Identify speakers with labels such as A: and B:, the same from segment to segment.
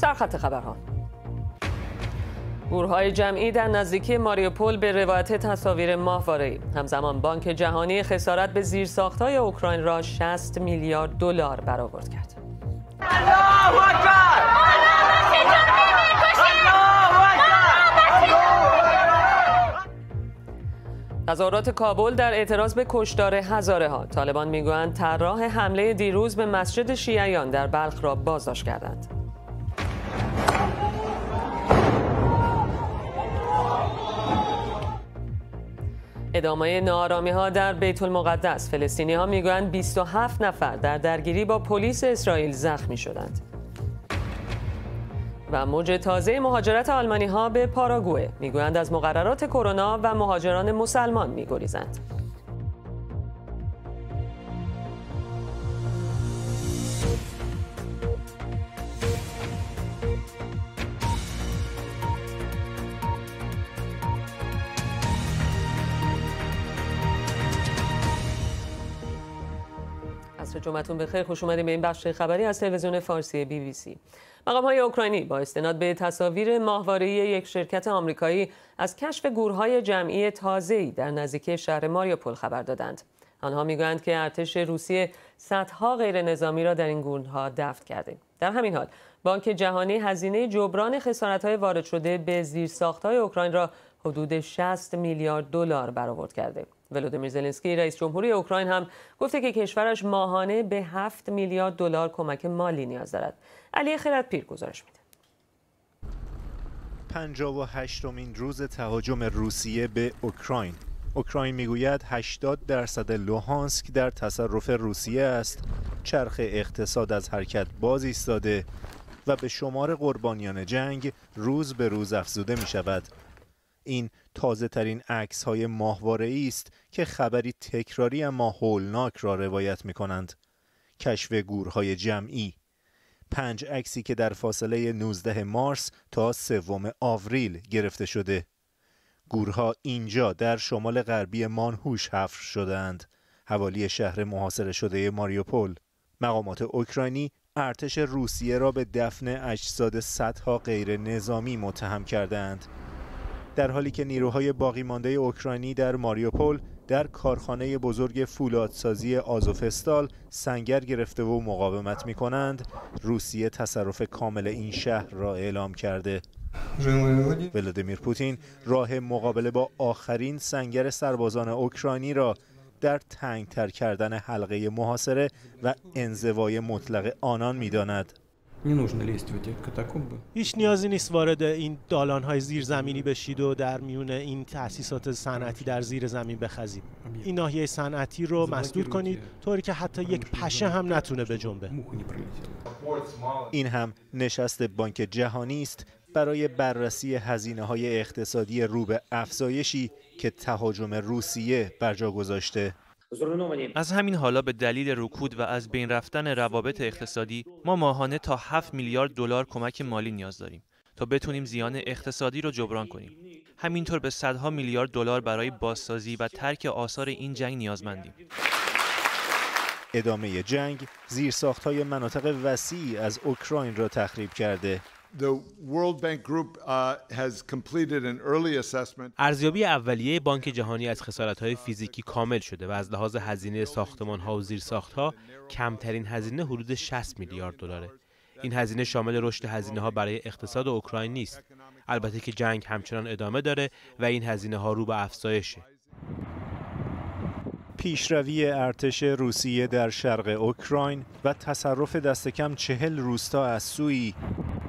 A: سرخط خبرها گورهای جمعی در نزدیکی ماریوپول به روایت تصاویر ماهواره همزمان بانک جهانی خسارت به های اوکراین را 60 میلیارد دلار برآورد کرد. تظاهرات کابل در اعتراض به کشدار هزاره ها طالبان میگویند طراح حمله دیروز به مسجد شیعیان در بلخ را بازداشت کردند. ادامه نارامی ها در بیت المقدس فلسطینی ها میگویند 27 نفر در درگیری با پلیس اسرائیل زخمی شدند و موج تازه مهاجرت آلمانی ها به پاراگوه میگویند از مقررات کرونا و مهاجران مسلمان میگریزند جمعتون بخیر خوش اومدیم به این بخش خبری از تلویزیون فارسی بی بی سی مقام های اوکراینی با استناد به تصاویر ماهواره یک شرکت آمریکایی از کشف گورهای جمعی تازه‌ای در نزدیکی شهر ماریوپول خبر دادند آنها میگویند که ارتش روسیه صدها غیر نظامی را در این گورها دفن کرده در همین حال بانک جهانی هزینه جبران خسارت‌های وارد شده به زیرساخت‌های اوکراین را حدود 60 میلیارد دلار برآورد کرده ولودیمیر زلنسکی رئیس جمهوری اوکراین هم گفته که کشورش ماهانه به 7 میلیارد دلار کمک مالی نیاز دارد. علی پیر گزارش میده.
B: 58 مین روز تهاجم روسیه به اوکراین اوکراین میگوید 80 درصد لوهانسک در تصرف روسیه است چرخ اقتصاد از حرکت باز ایستاده و به شمار قربانیان جنگ روز به روز افزوده می شود این تازه ترین عکس های ماهواره است که خبری تکراری اما هولناک را روایت می کنند. کشف گورهای جمعی پنج عکسی که در فاصله 19 مارس تا سوم آوریل گرفته شده گورها اینجا در شمال غربی مانهوش حفر شدند حوالی شهر محاصره شده ماریوپول مقامات اوکراینی ارتش روسیه را به دفن اجساد صدها غیر نظامی متهم کردند در حالی که نیروهای باقی مانده اوکراینی در ماریوپول در کارخانه بزرگ فولادسازی آزوفستال سنگر گرفته و مقاومت می کنند روسیه تصرف کامل این شهر را اعلام کرده ولادیمیر پوتین راه مقابله با آخرین سنگر سربازان اوکراینی را در تنگتر کردن حلقه محاصره و انزوای مطلق آنان میداند. هیچ نیازی نیست وارد این دالان های زیرزمینی بشید و در میون این تأسیسات صنعتی در زیر زمین بخزید این ناحیه صنعتی رو مسدود کنید طوری که حتی یک پشه هم نتونه به جنبه این هم نشست بانک جهانی است برای بررسی هزینه های اقتصادی رو افزایشی که تهاجم روسیه بر جا گذاشته
C: از همین حالا به دلیل رکود و از بین رفتن روابط اقتصادی ما ماهانه تا 7 میلیارد دلار کمک مالی نیاز داریم تا بتونیم زیان اقتصادی رو جبران کنیم. همینطور به صدها میلیارد دلار برای بازسازی و ترک آثار این جنگ
B: نیازمندیم. ادامه جنگ ساخت های مناطق وسیعی از اوکراین را تخریب کرده ارزیابی اولیه بانک جهانی از های فیزیکی کامل شده و از لحاظ هزینه ساختمان‌ها و ها کمترین هزینه حدود 60 میلیارد دلاره. این هزینه شامل رشد هزینه ها برای اقتصاد اوکراین نیست. البته که جنگ همچنان ادامه داره و این هزینه ها رو به افزایشه. پیشروی ارتش روسیه در شرق اوکراین و تصرف دست کم چهل روستا از سوی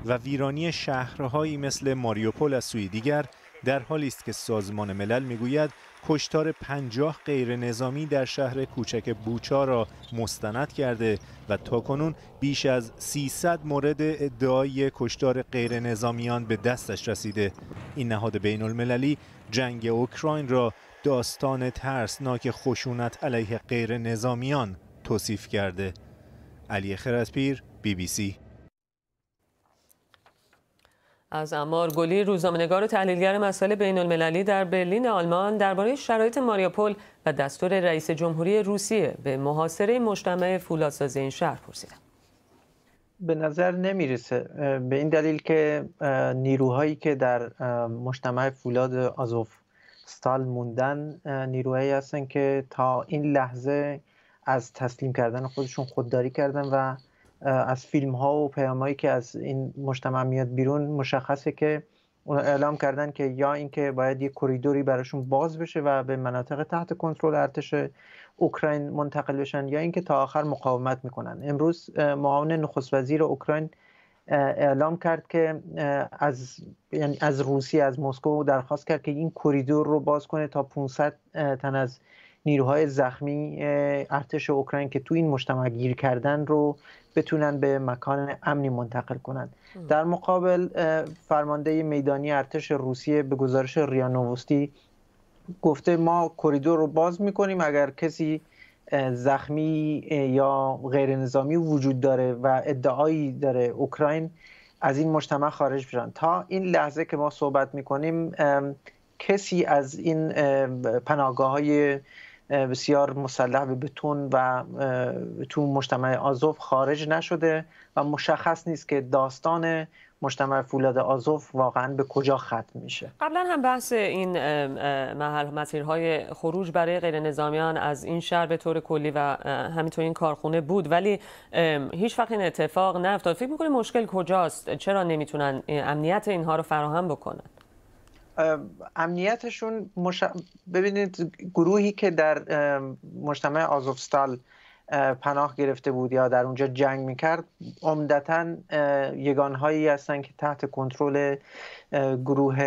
B: و ویرانی شهرهایی مثل ماریوپول از سوی دیگر در حالی است که سازمان ملل میگوید کشتار پنجاه غیر نظامی در شهر کوچک بوچا را مستند کرده و تاکنون بیش از 300 مورد ادعای کشتار غیر نظامیان به دستش رسیده این نهاد بین المللی جنگ اوکراین را داستان ترسناک خشونت علیه غیر نظامیان توصیف کرده علی خرسپیر بی بی سی
A: از امار گلی روزنامه‌نگار و تحلیلگر مسائل بین المللی در برلین آلمان درباره شرایط ماریاپول و دستور رئیس جمهوری روسیه به محاصره مجتمع فولادسازی این شهر پرسیدم.
C: به نظر نمیرسه به این دلیل که نیروهایی که در مجتمع فولاد آزوف استال موندن نیروهایی هستن که تا این لحظه از تسلیم کردن خودشون خودداری کردن و از فیلم ها و هایی که از این مجتمع میاد بیرون مشخصه که اون اعلام کردن که یا اینکه باید یه کریدوری براشون باز بشه و به مناطق تحت کنترل ارتش اوکراین منتقل بشن یا اینکه تا آخر مقاومت میکنن امروز معاون نخست وزیر اوکراین اعلام کرد که از یعنی از روسیه از مسکو درخواست کرد که این کریدور رو باز کنه تا 500 تن از نیروهای زخمی ارتش اوکراین که تو این مجتمع گیر کردن رو بتونن به مکان امنی منتقل کنند در مقابل فرمانده میدانی ارتش روسیه به گزارش ریانووستی گفته ما کریدور رو باز میکنیم اگر کسی زخمی یا غیر نظامی وجود داره و ادعایی داره اوکراین از این مجتمع خارج بشن تا این لحظه که ما صحبت میکنیم کسی از این پناهگاه های بسیار مسلح به بتون و تو مجتمع آزوف خارج نشده و مشخص نیست که داستان مجتمع فولاد آزوف واقعا به کجا ختم میشه
A: قبلا هم بحث این محل مسیرهای خروج برای غیر نظامیان از این شهر به طور کلی و همینطور این کارخونه بود ولی هیچ وقت این اتفاق نیفتاد فکر میکنید مشکل کجاست چرا نمیتونن امنیت اینها رو فراهم بکنن
C: امنیتشون ببینید گروهی که در مجتمع آزوفستال پناه گرفته بود یا در اونجا جنگ میکرد عمدتا یگانهایی هستند که تحت کنترل گروه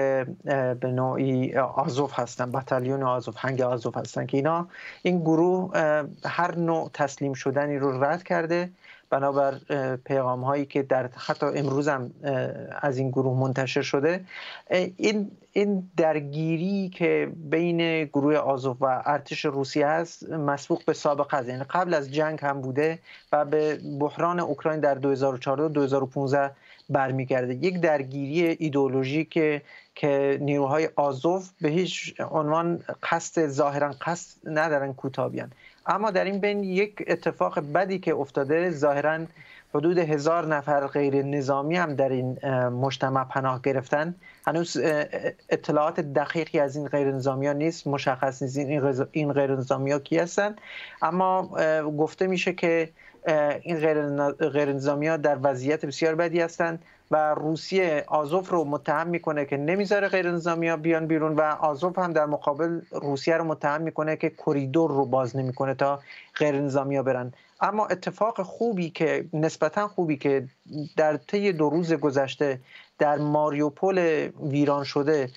C: به نوعی آزوف هستن باتالیون آزوف هنگ آزوف هستن که اینا این گروه هر نوع تسلیم شدنی رو رد کرده بنابر پیغام هایی که در حتی امروز هم از این گروه منتشر شده این این درگیری که بین گروه آزوف و ارتش روسیه است مسبوق به سابقه است یعنی قبل از جنگ هم بوده و به بحران اوکراین در 2014 و 2015 برمیگرده یک درگیری که که نیروهای آزوف به هیچ عنوان قصد ظاهرا قصد ندارن کوتابیان اما در این بین یک اتفاق بدی که افتاده ظاهرا حدود هزار نفر غیر نظامی هم در این مجتمع پناه گرفتن هنوز اطلاعات دقیقی از این غیر نظامی ها نیست مشخص نیست این غیر نظامی ها کی هستن اما گفته میشه که این غیر ها در وضعیت بسیار بدی هستند و روسیه آزوف رو متهم میکنه که نمیذاره غیر ها بیان بیرون و آزوف هم در مقابل روسیه رو متهم میکنه که کریدور رو باز نمیکنه تا غیر نظامی ها برن اما اتفاق خوبی که نسبتا خوبی که در طی دو روز گذشته در ماریوپول ویران شده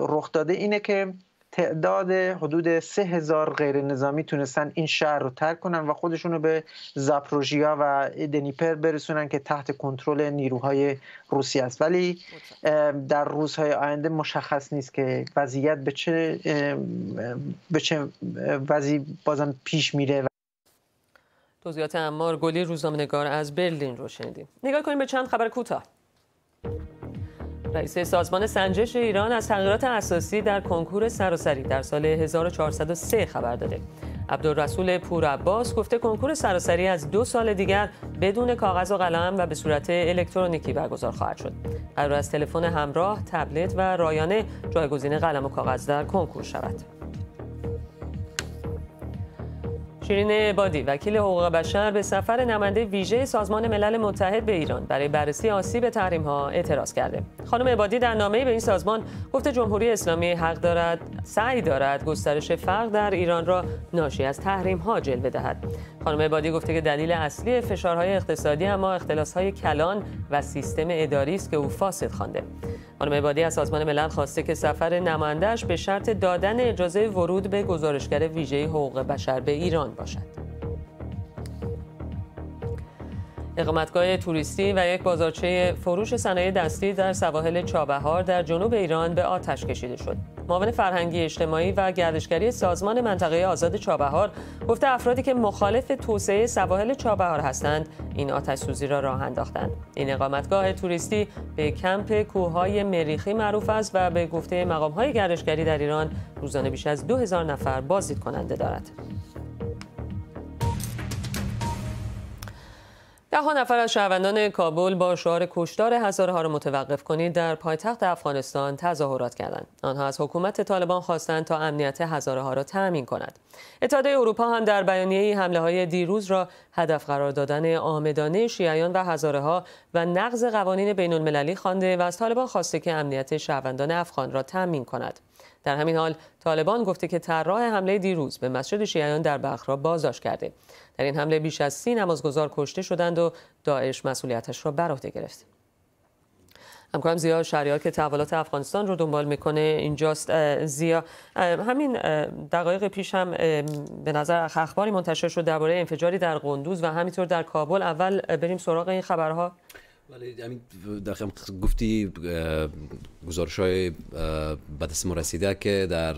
C: رخ داده اینه که تعداد حدود سه هزار غیر نظامی تونستن این شهر رو ترک کنن و خودشون رو به زاپروژیا و دنیپر برسونن که تحت کنترل نیروهای روسی است ولی در روزهای آینده مشخص نیست که وضعیت به چه به چه وضعی بازم پیش میره
A: توضیحات امار گلی روزنامه‌نگار از برلین رو شنیدیم نگاه کنیم به چند خبر کوتاه رئیس سازمان سنجش ایران از تغییرات اساسی در کنکور سراسری در سال 1403 خبر داده. عبدالرسول پور عباس گفته کنکور سراسری از دو سال دیگر بدون کاغذ و قلم و به صورت الکترونیکی برگزار خواهد شد. قرار از تلفن همراه، تبلت و رایانه جایگزین قلم و کاغذ در کنکور شود. شیرین بادی وکیل حقوق بشر به سفر نماینده ویژه سازمان ملل متحد به ایران برای بررسی آسیب تحریم ها اعتراض کرده. خانم بادی در نامه‌ای به این سازمان گفت جمهوری اسلامی حق دارد سعی دارد گسترش فقر در ایران را ناشی از تحریم ها جلوه دهد. خانم عبادی گفته که دلیل اصلی فشارهای اقتصادی اما اختلاسهای کلان و سیستم اداری است که او فاسد خوانده خانم عبادی از سازمان ملل خواسته که سفر نمایندهاش به شرط دادن اجازه ورود به گزارشگر ویژه حقوق بشر به ایران باشد اقامتگاه توریستی و یک بازارچه فروش صنایع دستی در سواحل چابهار در جنوب ایران به آتش کشیده شد. معاون فرهنگی اجتماعی و گردشگری سازمان منطقه آزاد چابهار گفته افرادی که مخالف توسعه سواحل چابهار هستند این آتش سوزی را راه انداختند. این اقامتگاه توریستی به کمپ کوههای مریخی معروف است و به گفته مقامهای گردشگری در ایران روزانه بیش از 2000 نفر بازدید کننده دارد. ده نفر از شهروندان کابل با شعار کشتار هزارها را متوقف کنید در پایتخت افغانستان تظاهرات کردند. آنها از حکومت طالبان خواستند تا امنیت هزارها را تأمین کند. اتحادیه اروپا هم در بیانیه حمله های دیروز را هدف قرار دادن آمدانه شیعیان و هزارها و نقض قوانین بین المللی خوانده و از طالبان خواسته که امنیت شهروندان افغان را تأمین کند. در همین حال طالبان گفته که طراح حمله دیروز به مسجد شیعیان در بخرا بازداشت کرده در این حمله بیش از سی نمازگزار کشته شدند و داعش مسئولیتش را بر عهده گرفت همکارم زیا شریار که تحولات افغانستان رو دنبال میکنه اینجاست زیا همین دقایق پیش هم به نظر اخباری منتشر شد درباره انفجاری در قندوز و همینطور در کابل اول بریم سراغ این خبرها
D: ولی همین یعنی گفتی گزارش های به دست ما رسیده که در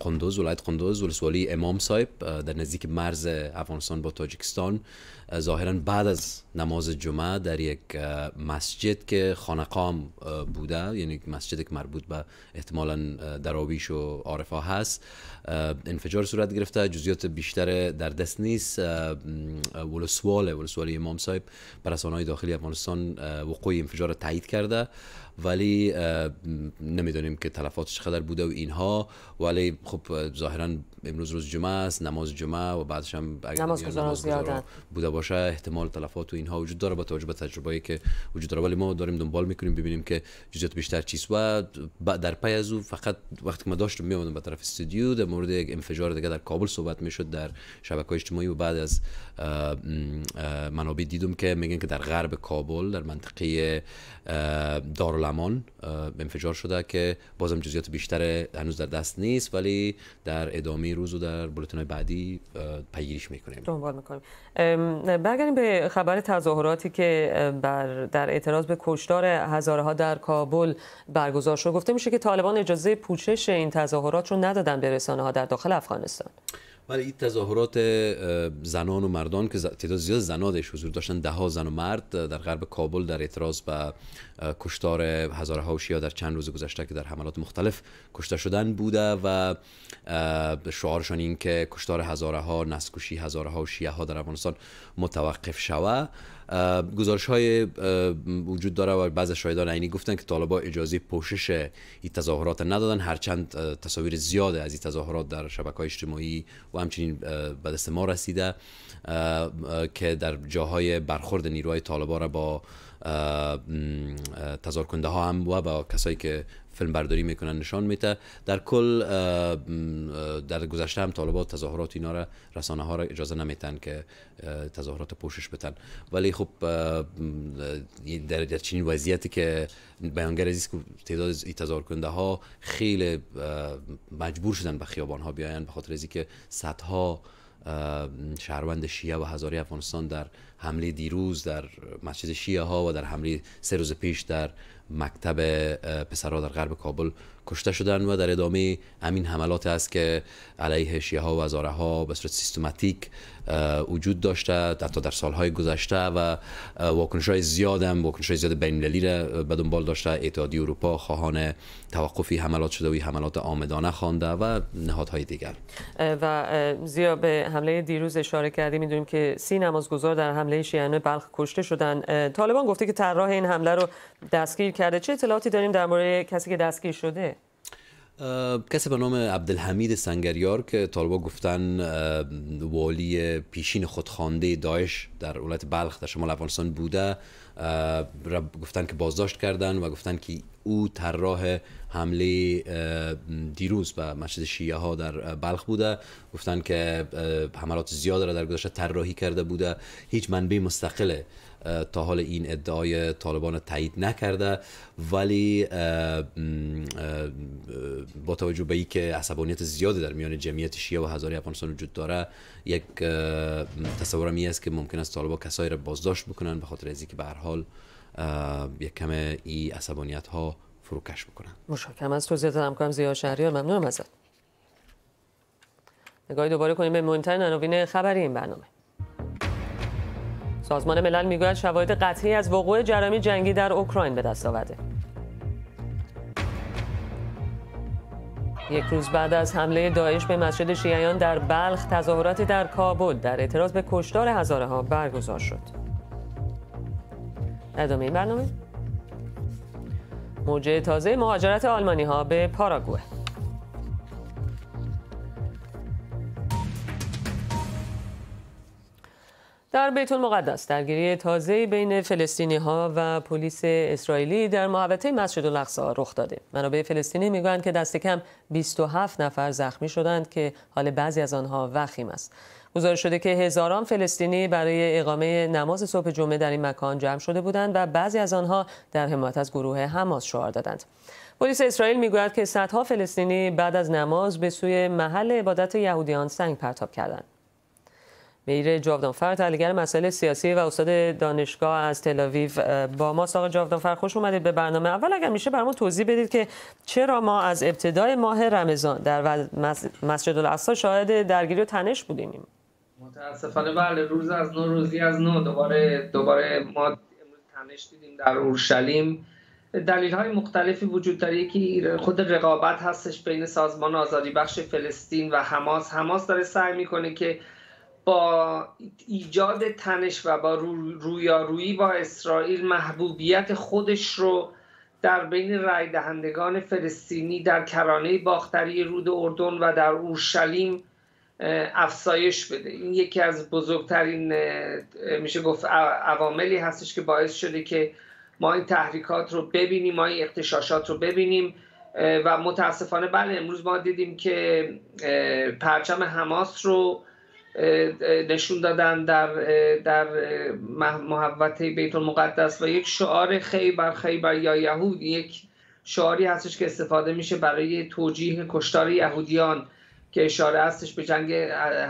D: قندوز ولایت قندوز ولسوالی امام صاحب در نزدیک مرز افغانستان با تاجیکستان ظاهرا بعد از نماز جمعه در یک مسجد که خانقام بوده یعنی مسجد که مربوط به احتمالا دراویش و عارفا هست انفجار صورت گرفته جزیات بیشتر در دست نیست ولسوال ولسوال امام صاحب بر داخلی افغانستان وقوع انفجار تایید کرده ولی نمیدانیم که تلفاتش چقدر بوده و اینها ولی خب ظاهرا امروز روز جمعه است نماز جمعه و بعدش هم نماز, نماز بوده باشه احتمال تلفات و اینها وجود داره با توجه به تجربه‌ای که وجود داره ولی ما داریم دنبال میکنیم ببینیم که جزئیات بیشتر چیست و در پی از او فقط وقتی که ما داشتم میومدم به طرف استودیو در مورد یک انفجار دیگه در کابل صحبت میشد در شبکه اجتماعی و بعد از منابع دیدم که میگن که در غرب کابل در منطقه دارال پارلمان انفجار شده که بازم جزئیات بیشتر هنوز در دست نیست ولی در ادامه روز و در بلوتنهای بعدی پیگیریش میکنیم
A: دنبال میکنیم برگردیم به خبر تظاهراتی که بر در اعتراض به کشتار هزارها در کابل برگزار شد گفته میشه که طالبان اجازه پوچش این تظاهرات رو ندادن به رسانه ها در داخل افغانستان
D: ولی این تظاهرات زنان و مردان که تعداد زیاد زنان حضور داشتن ده ها زن و مرد در غرب کابل در اعتراض به کشتار ها و در چند روز گذشته که در حملات مختلف کشته شدن بوده و شعارشان این که کشتار هزارها هزاره ها و شیعه ها در افغانستان متوقف شوه گزارش های وجود داره و بعض شایدان عینی گفتن که طالبا اجازه پوشش این تظاهرات ندادن هرچند تصاویر زیاد از این تظاهرات در شبکه های اجتماعی و همچنین به دست ما رسیده که در جاهای برخورد نیروهای طالبا را با تظاهر کننده ها هم و با کسایی که فیلم برداری میکنن نشان میده در کل در گذشته هم طالبات تظاهرات اینا را رسانه ها را اجازه نمیتن که تظاهرات پوشش بتن ولی خب در چنین وضعیتی که بیانگر عزیز که تعداد تظاهر کننده ها خیلی مجبور شدن به خیابان ها بیاین به خاطر که صدها شهروند شیعه و هزاری افغانستان در حمله دیروز در مسجد شیعه ها و در حمله سه روز پیش در مکتب پسرها در غرب کابل کشته شدن و در ادامه همین حملات است که علیه شیعه ها و ازاره ها به صورت سیستماتیک وجود داشته تا در سالهای گذشته و واکنش های زیاد هم واکنش های زیاد بینلالی را به دنبال داشته اتحادی اروپا خواهان توقفی حملات شده و حملات آمدانه خوانده و نهادهای دیگر
A: و زیاد به حمله دیروز اشاره کردیم میدونیم که سی نمازگزار در حمله شیعیان بلخ کشته شدن طالبان گفته که طراح این حمله رو دستگیر کرده چه اطلاعاتی داریم در مورد کسی که دستگیر شده
D: کسی به نام عبدالحمید سنگریار که طالبا گفتن والی پیشین خودخوانده داعش در ولایت بلخ در شمال افغانستان بوده گفتن که بازداشت کردن و گفتن که او طراح حمله دیروز به مسجد شیعه ها در بلخ بوده گفتن که حملات زیاد را در گذشته طراحی کرده بوده هیچ منبع مستقله تا حال این ادعای طالبان تایید نکرده ولی با توجه به اینکه عصبانیت زیادی در میان جمعیت شیعه و هزاری افغانستان وجود داره یک تصورم این است که ممکن است طالبان کسایی را بازداشت بکنن به خاطر از اینکه به هر حال یک کم این عصبانیت ها فروکش بکنن
A: مشکم از توضیحات همکارم زیاد شهریار ممنونم ازت نگاهی دوباره کنیم به مهمترین عناوین خبری این برنامه سازمان ملل میگوید شواهد قطعی از وقوع جرایم جنگی در اوکراین به دست آورده یک روز بعد از حمله داعش به مسجد شیعیان در بلخ تظاهراتی در کابل در اعتراض به کشتار هزاره ها برگزار شد ادامه این برنامه موجه تازه مهاجرت آلمانی ها به پاراگوه در بیت المقدس درگیری تازه بین فلسطینی ها و پلیس اسرائیلی در محوطه مسجد الاقصی رخ داده. منابع فلسطینی میگویند که دست کم 27 نفر زخمی شدند که حال بعضی از آنها وخیم است. گزارش شده که هزاران فلسطینی برای اقامه نماز صبح جمعه در این مکان جمع شده بودند و بعضی از آنها در حمایت از گروه حماس شعار دادند. پلیس اسرائیل میگوید که صدها فلسطینی بعد از نماز به سوی محل عبادت یهودیان سنگ پرتاب کردند. میر جاودانفر تحلیلگر مسائل سیاسی و استاد دانشگاه از تل با ما آقا جاودانفر خوش اومدید به برنامه اول اگر میشه برامون توضیح بدید که چرا ما از ابتدای ماه رمضان در مسجد الاقصی شاهد درگیری و تنش بودیم
E: متاسفانه بله روز از نو روزی از نو دوباره دوباره ما تنش دیدیم در اورشلیم دلیل های مختلفی وجود داره که خود رقابت هستش بین سازمان آزادی بخش فلسطین و حماس حماس داره سعی میکنه که با ایجاد تنش و با رویارویی با اسرائیل محبوبیت خودش رو در بین رای دهندگان فلسطینی در کرانه باختری رود اردن و در اورشلیم افسایش بده این یکی از بزرگترین میشه گفت عواملی هستش که باعث شده که ما این تحریکات رو ببینیم ما این اختشاشات رو ببینیم و متاسفانه بله امروز ما دیدیم که پرچم حماس رو نشون دادن در در محوطه بیت المقدس و یک شعار خیبر خیبر یا یهود یک شعاری هستش که استفاده میشه برای توجیه کشتار یهودیان که اشاره هستش به جنگ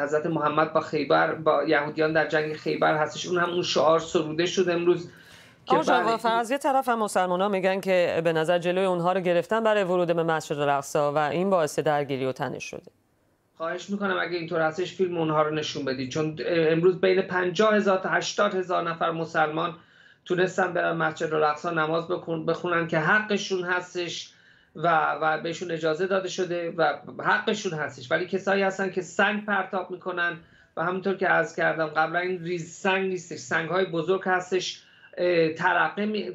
E: حضرت محمد با خیبر با یهودیان در جنگ خیبر هستش اون هم اون شعار سروده شد امروز
A: آقا از یه طرف هم مسلمان ها میگن که به نظر جلوی اونها رو گرفتن برای ورود به مسجد رقصها و این باعث درگیری و تنش شده
E: خواهش میکنم اگه اینطور هستش فیلم اونها رو نشون بدید چون امروز بین 50 هزار تا 80 هزار نفر مسلمان تونستن برن مسجد الاقصا نماز بخونن که حقشون هستش و و بهشون اجازه داده شده و حقشون هستش ولی کسایی هستن که سنگ پرتاب میکنن و همونطور که عرض کردم قبلا این ریز سنگ نیستش سنگ های بزرگ هستش ترقه, می،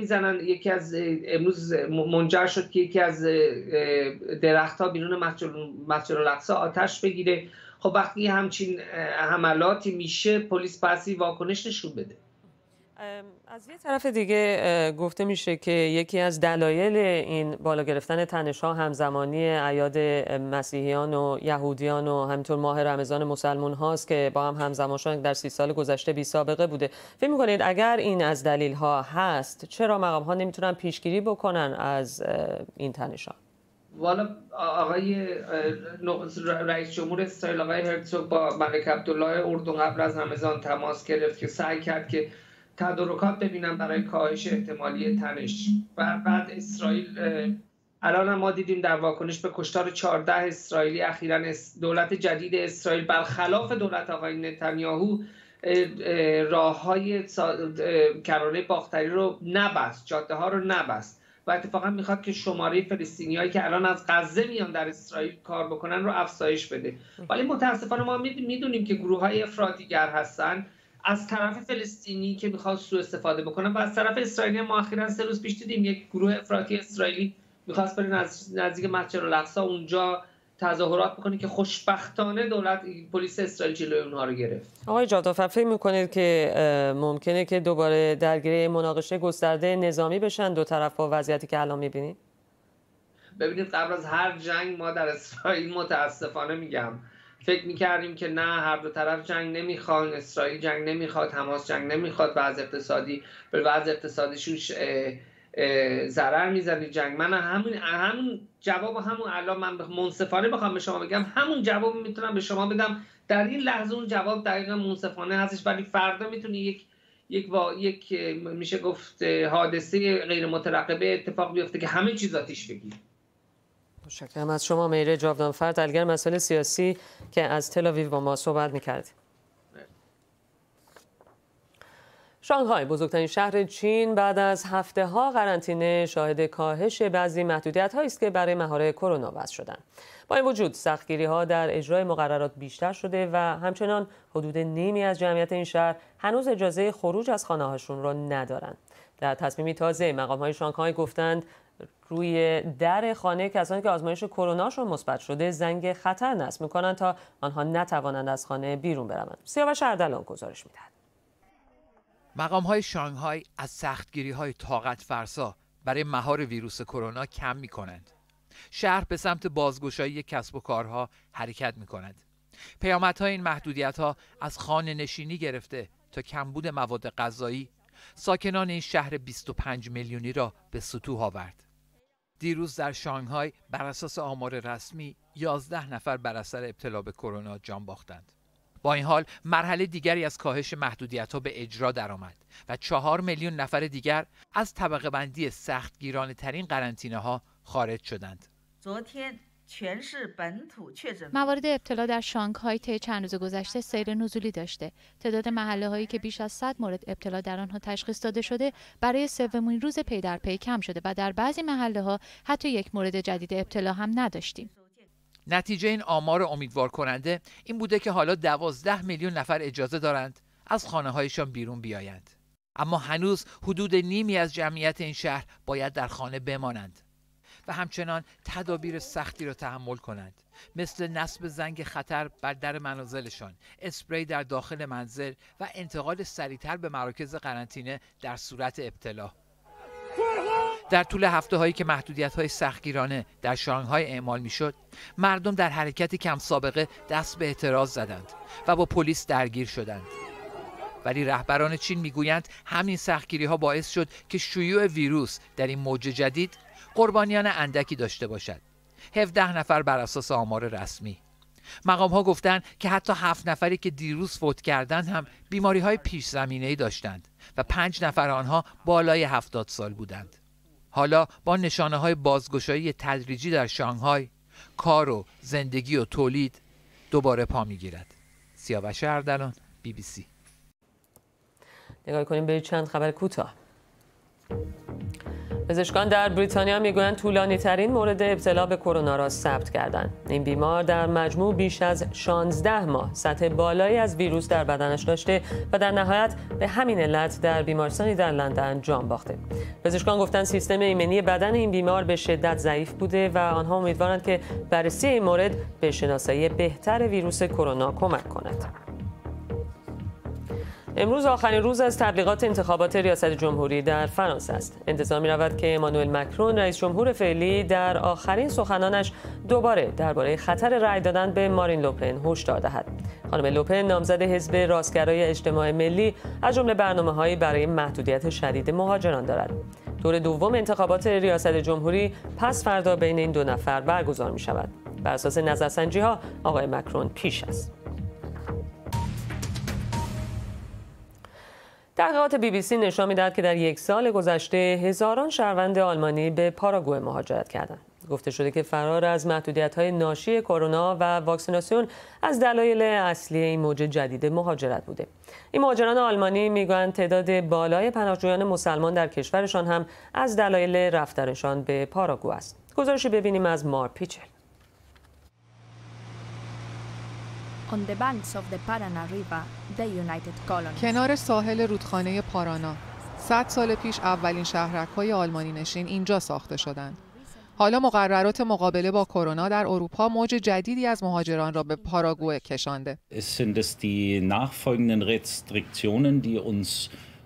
E: میزنن یکی از امروز منجر شد که یکی از درخت ها بیرون مسجد الاقصا آتش بگیره خب وقتی همچین حملاتی میشه پلیس پسی واکنش نشون بده
A: از یه طرف دیگه گفته میشه که یکی از دلایل این بالا گرفتن تنش ها همزمانی عیاد مسیحیان و یهودیان و همینطور ماه رمضان مسلمان هاست که با هم همزمان در سی سال گذشته بی سابقه بوده فکر میکنید اگر این از دلیل ها هست چرا مقام ها نمیتونن پیشگیری بکنن از این تنش ها؟
E: والا آقای رئیس جمهور اسرائیل آقای با ملک عبدالله اردن قبل از رمضان تماس گرفت که سعی کرد که تدارکات ببینن برای کاهش احتمالی تنش و بعد اسرائیل الان ما دیدیم در واکنش به کشتار 14 اسرائیلی اخیرا دولت جدید اسرائیل برخلاف دولت آقای نتانیاهو راه های کرانه باختری رو نبست جاده ها رو نبست و اتفاقا میخواد که شماره فلسطینی هایی که الان از غزه میان در اسرائیل کار بکنن رو افزایش بده ولی متاسفانه ما میدونیم که گروه های افرادیگر هستن از طرف فلسطینی که میخواد سوء استفاده بکنه و از طرف اسرائیلی ما اخیرا سه روز پیش دیدیم یک گروه افراطی اسرائیلی میخواست بره نزدیک مسجد الاقصا اونجا تظاهرات بکنه که خوشبختانه دولت پلیس اسرائیل جلوی اونها رو گرفت
A: آقای جادوفر فکر میکنید که ممکنه که دوباره درگیری مناقشه گسترده نظامی بشن دو طرف با وضعیتی که الان میبینید
E: ببینید قبل از هر جنگ ما در اسرائیل متاسفانه میگم فکر میکردیم که نه هر دو طرف جنگ نمیخوان اسرائیل جنگ نمیخواد حماس جنگ نمیخواد وضع اقتصادی به وضع اقتصادیشون ضرر میزنی جنگ من همون همون جواب همون الان من منصفانه بخوام به شما بگم همون جواب میتونم به شما بدم در این لحظه اون جواب دقیقا منصفانه هستش ولی فردا میتونی یک یک یک میشه گفت حادثه غیر مترقبه اتفاق بیفته که همه چیز آتیش بگیره
A: شکرم از شما میره فرد. الگر مسئله سیاسی که از تلاویو با ما صحبت میکردیم شانگهای بزرگترین شهر چین بعد از هفته ها قرنطینه شاهد کاهش بعضی محدودیت است که برای مهار کرونا وضع شدند. با این وجود سختگیری ها در اجرای مقررات بیشتر شده و همچنان حدود نیمی از جمعیت این شهر هنوز اجازه خروج از خانه هاشون را ندارند. در تصمیمی تازه مقام های شانگهای گفتند روی در خانه کسانی که آزمایش کروناشون مثبت شده زنگ خطر نصب میکنند تا آنها نتوانند از خانه بیرون بروند. سیاوش اردلان گزارش میدهد. مقام های شانگهای
F: از سختگیری های طاقت فرسا برای مهار ویروس کرونا کم می کنند. شهر به سمت بازگشایی کسب و کارها حرکت می کند. پیامدهای این محدودیت ها از خانه نشینی گرفته تا کمبود مواد غذایی ساکنان این شهر 25 میلیونی را به سطوح آورد. دیروز در شانگهای بر اساس آمار رسمی 11 نفر بر اثر ابتلا به کرونا جان باختند. با این حال مرحله دیگری از کاهش محدودیت ها به اجرا درآمد و چهار میلیون نفر دیگر از طبقه بندی سخت گیرانه ترین قرنطینه ها خارج شدند. موارد ابتلا در شانگهای طی چند روز گذشته سیر نزولی داشته. تعداد محله هایی که بیش از 100 مورد ابتلا در آنها تشخیص داده شده، برای سومین روز پی در پی کم شده و در بعضی محله ها حتی یک مورد جدید ابتلا هم نداشتیم. نتیجه این آمار امیدوار کننده این بوده که حالا دوازده میلیون نفر اجازه دارند از خانه هایشان بیرون بیایند. اما هنوز حدود نیمی از جمعیت این شهر باید در خانه بمانند و همچنان تدابیر سختی را تحمل کنند مثل نصب زنگ خطر بر در منازلشان اسپری در داخل منزل و انتقال سریعتر به مراکز قرنطینه در صورت ابتلا در طول هفته هایی که محدودیت های سختگیرانه در شانگهای اعمال میشد مردم در حرکت کم سابقه دست به اعتراض زدند و با پلیس درگیر شدند ولی رهبران چین میگویند همین سختگیری ها باعث شد که شیوع ویروس در این موج جدید قربانیان اندکی داشته باشد 17 نفر بر اساس آمار رسمی مقام ها گفتند که حتی هفت نفری که دیروز فوت کردند هم بیماری های پیش زمینه ای داشتند و پنج نفر آنها بالای هفتاد سال بودند حالا با نشانه های بازگشایی تدریجی در شانگهای کار و زندگی و تولید دوباره پا میگیرد
A: سیاوش اردلان بی بی سی نگاه کنیم به چند خبر کوتاه پزشکان در بریتانیا میگویند طولانی ترین مورد ابتلا به کرونا را ثبت کردند. این بیمار در مجموع بیش از 16 ماه سطح بالایی از ویروس در بدنش داشته و در نهایت به همین علت در بیمارستانی در لندن جان باخته. پزشکان گفتند سیستم ایمنی بدن این بیمار به شدت ضعیف بوده و آنها امیدوارند که بررسی این مورد به شناسایی بهتر ویروس کرونا کمک کند. امروز آخرین روز از تبلیغات انتخابات ریاست جمهوری در فرانسه است. انتظار می رود که امانوئل مکرون رئیس جمهور فعلی در آخرین سخنانش دوباره درباره خطر رأی دادن به مارین لوپن هشدار دهد. خانم لوپن نامزد حزب راستگرای اجتماع ملی از جمله هایی برای محدودیت شدید مهاجران دارد. دور دوم انتخابات ریاست جمهوری پس فردا بین این دو نفر برگزار می شود. بر اساس نظرسنجی ها آقای مکرون پیش است. تحقیقات بی بی سی نشان میدهد که در یک سال گذشته هزاران شهروند آلمانی به پاراگوه مهاجرت کردند. گفته شده که فرار از محدودیت های ناشی کرونا و واکسیناسیون از دلایل اصلی این موج جدید مهاجرت بوده این مهاجران آلمانی میگویند تعداد بالای پناهجویان مسلمان در کشورشان هم از دلایل رفتنشان به پاراگو است گزارشی ببینیم از مار پیچل
D: On the banks of
F: the
G: کنار ساحل رودخانه پارانا 100 سال پیش اولین شهرک های آلمانی نشین اینجا ساخته شدند. حالا مقررات مقابله با کرونا در اروپا موج جدیدی از مهاجران را به پاراگوه کشانده.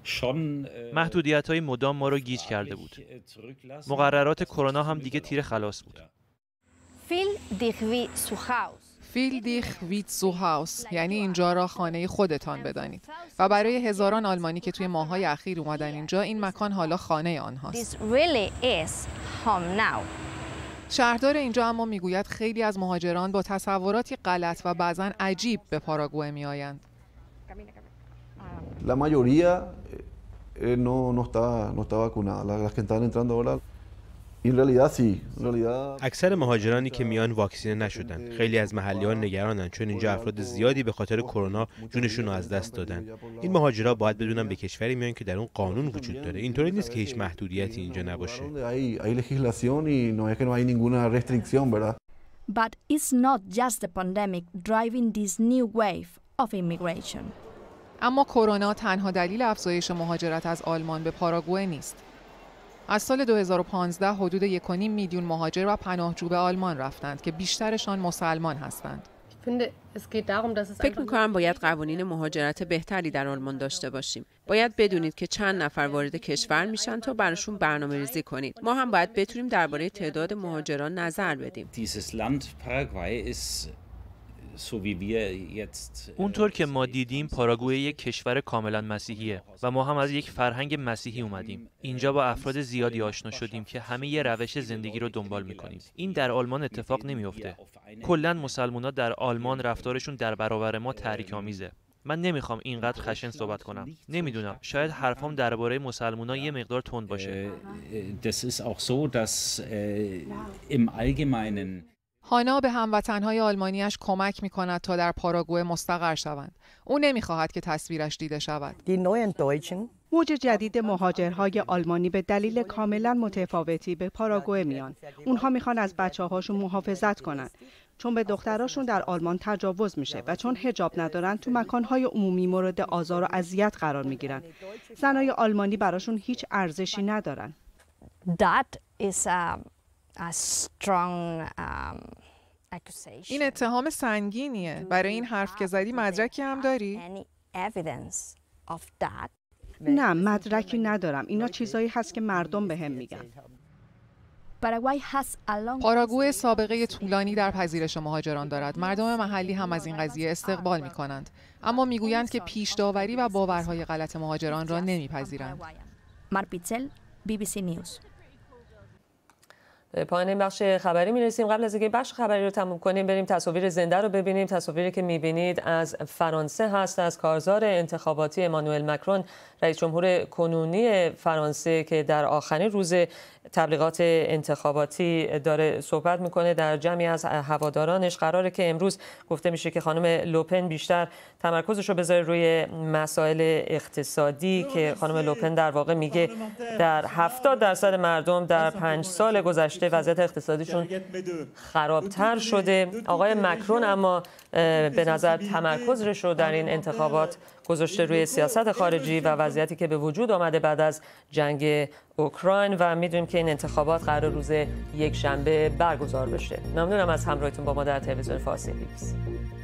B: Äh, محدودیت
C: های مدام ما را گیج کرده بود. مقررات کرونا هم دیگه تیر خلاص بود.
G: فیل دیخوی سوخاوس فیلدیخ ویتزو هاوس یعنی اینجا را خانه خودتان بدانید و برای هزاران آلمانی که توی ماهای اخیر اومدن اینجا این مکان حالا خانه آنهاست شهردار اینجا اما میگوید خیلی از مهاجران با تصوراتی غلط و بعضا عجیب به پاراگوه می
B: La mayoría eh, eh, no, no, está, no está vacunada. Las que این اکثر مهاجرانی که میان واکسینه نشدن خیلی از محلیان نگرانن چون اینجا افراد زیادی به خاطر کرونا جونشون رو از دست دادن این مهاجرا باید بدونن به کشوری میان که در اون قانون وجود داره اینطوری نیست که هیچ محدودیتی اینجا نباشه
D: But it's not just the pandemic driving this new wave
G: of immigration. اما کرونا تنها دلیل افزایش مهاجرت از آلمان به پاراگوئه نیست. از سال 2015 حدود 1.5 میلیون مهاجر و پناهجو به آلمان رفتند که بیشترشان مسلمان
B: هستند. فکر میکنم باید قوانین مهاجرت بهتری در آلمان داشته باشیم. باید بدونید که چند نفر وارد کشور میشن تا براشون برنامه ریزی کنید. ما هم باید بتونیم درباره تعداد مهاجران نظر
D: بدیم.
C: اونطور که ما دیدیم پاراگوه یک کشور کاملا مسیحیه و ما هم از یک فرهنگ مسیحی اومدیم اینجا با افراد زیادی آشنا شدیم که همه یه روش زندگی رو دنبال میکنیم این در آلمان اتفاق نمیافته کلا مسلمونا در آلمان رفتارشون در برابر ما تحریک آمیزه من نمیخوام اینقدر خشن صحبت کنم نمیدونم شاید حرفام درباره مسلمونا
B: یه مقدار تند باشه
G: هانا به هموطنهای آلمانیش کمک می کند تا در پاراگوه مستقر شوند. او خواهد که تصویرش دیده شود. موج جدید مهاجرهای آلمانی به دلیل کاملا متفاوتی به پاراگوه میان. اونها میخوان از بچه هاشون محافظت کنند. چون به دختراشون در آلمان تجاوز میشه و چون هجاب ندارن تو مکانهای عمومی مورد آزار و اذیت قرار میگیرن. زنای آلمانی براشون هیچ ارزشی ندارن. That is a... Um, این اتهام سنگینیه. برای این حرف که زدی مدرکی هم داری؟ نه مدرکی ندارم. اینا چیزایی هست که مردم به هم میگن. پاراگوه سابقه طولانی در پذیرش مهاجران دارد. مردم محلی هم از این قضیه استقبال می کنند. اما میگویند که پیش داوری و باورهای غلط مهاجران را نمیپذیرند.
D: پذیرند. BBC
A: به پایان بخش خبری میرسیم قبل از اینکه بخش خبری رو تموم کنیم بریم تصاویر زنده رو ببینیم تصاویری که میبینید از فرانسه هست از کارزار انتخاباتی امانوئل مکرون رئیس جمهور کنونی فرانسه که در آخرین روز تبلیغات انتخاباتی داره صحبت میکنه در جمعی از هوادارانش قراره که امروز گفته میشه که خانم لوپن بیشتر تمرکزش رو بذاره روی مسائل اقتصادی که خانم لوپن در واقع میگه در 70 درصد مردم در پنج سال گذشته گذشته وضعیت اقتصادیشون خرابتر شده آقای مکرون اما به نظر تمرکزش رو در این آره، انتخابات آره. گذاشته روی سیاست خارجی و وضعیتی که به وجود آمده بعد از جنگ اوکراین و میدونیم که این انتخابات قرار روز یک شنبه برگزار بشه ممنونم از همراهیتون با ما در تلویزیون فارسی بیبیسی